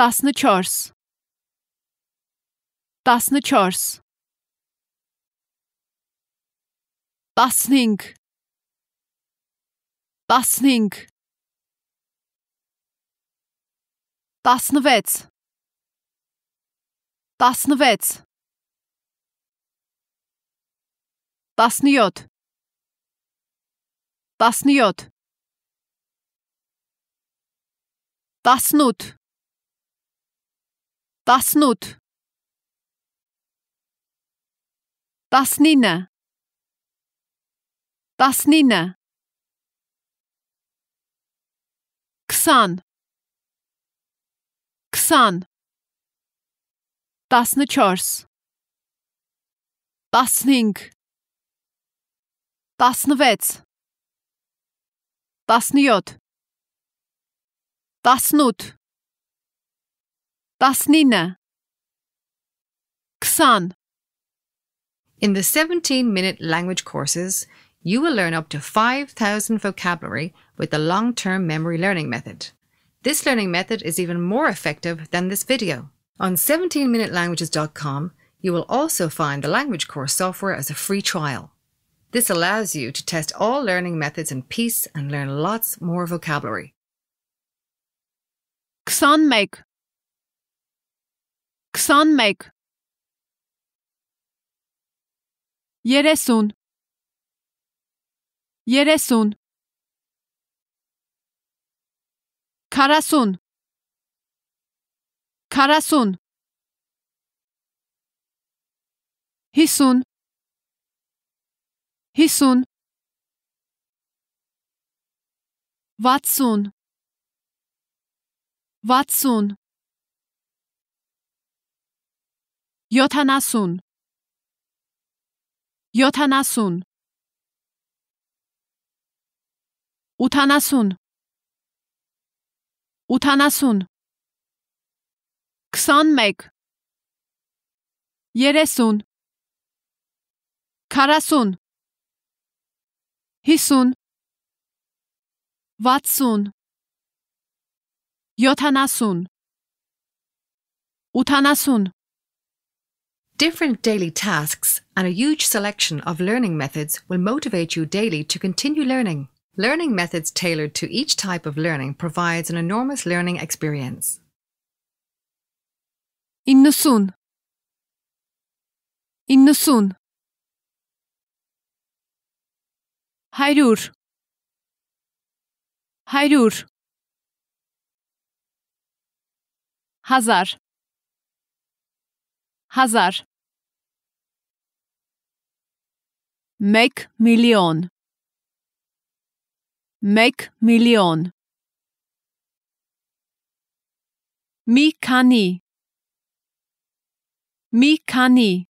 տասնչորս տասնչորս տասնինք տասնինք տասնվեց տասնվեց տասնյոթ տասնյոթ տասնութ Տասնութ Տասնինը Տասնինը Քսան Քսան Տասնչորս Տասնինք Տասնվեց Տասնյոթ Տասնութ Basnina. Ksan. In the 17 minute language courses, you will learn up to 5,000 vocabulary with the long term memory learning method. This learning method is even more effective than this video. On 17minutelanguages.com, you will also find the language course software as a free trial. This allows you to test all learning methods in peace and learn lots more vocabulary. make. 21 30 30 40 40 50 50 60 60 70 70 80 80 21 30 40 50 60 70 80 Different daily tasks and a huge selection of learning methods will motivate you daily to continue learning. Learning methods tailored to each type of learning provides an enormous learning experience. Innosun. Innosun. Hayrur. Hayrur. Hazar. Hazar. Make million. Make million. Mi kani. Mi kani.